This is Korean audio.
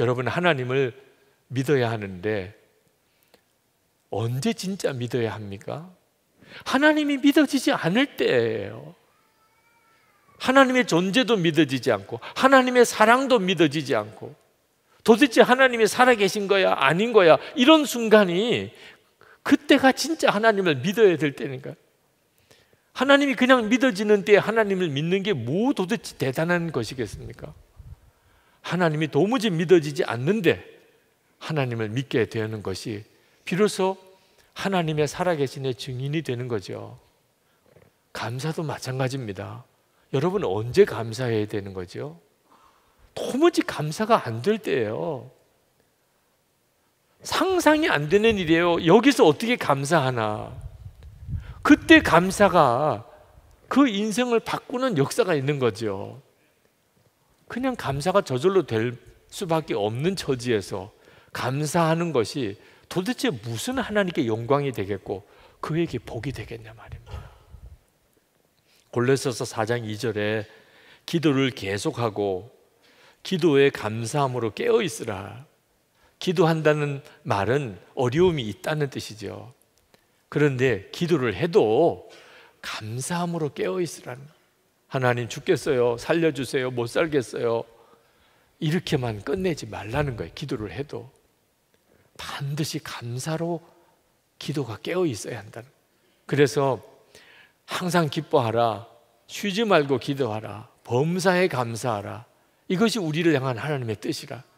여러분 하나님을 믿어야 하는데 언제 진짜 믿어야 합니까? 하나님이 믿어지지 않을 때예요. 하나님의 존재도 믿어지지 않고 하나님의 사랑도 믿어지지 않고 도대체 하나님이 살아계신 거야 아닌 거야 이런 순간이 그때가 진짜 하나님을 믿어야 될 때니까 하나님이 그냥 믿어지는 때에 하나님을 믿는 게 뭐 도대체 대단한 것이겠습니까? 하나님이 도무지 믿어지지 않는데 하나님을 믿게 되는 것이 비로소 하나님의 살아계신의 증인이 되는 거죠. 감사도 마찬가지입니다. 여러분 언제 감사해야 되는 거죠? 도무지 감사가 안 될 때예요. 상상이 안 되는 일이에요. 여기서 어떻게 감사하나? 그때 감사가 그 인생을 바꾸는 역사가 있는 거죠. 그냥 감사가 저절로 될 수밖에 없는 처지에서 감사하는 것이 도대체 무슨 하나님께 영광이 되겠고 그에게 복이 되겠냐 말입니다. 골로새서 4장 2절에 기도를 계속하고 기도에 감사함으로 깨어 있으라. 기도한다는 말은 어려움이 있다는 뜻이죠. 그런데 기도를 해도 감사함으로 깨어 있으라는 하나님 죽겠어요. 살려주세요. 못 살겠어요. 이렇게만 끝내지 말라는 거예요. 기도를 해도. 반드시 감사로 기도가 깨어 있어야 한다는 그래서 항상 기뻐하라. 쉬지 말고 기도하라. 범사에 감사하라. 이것이 우리를 향한 하나님의 뜻이라.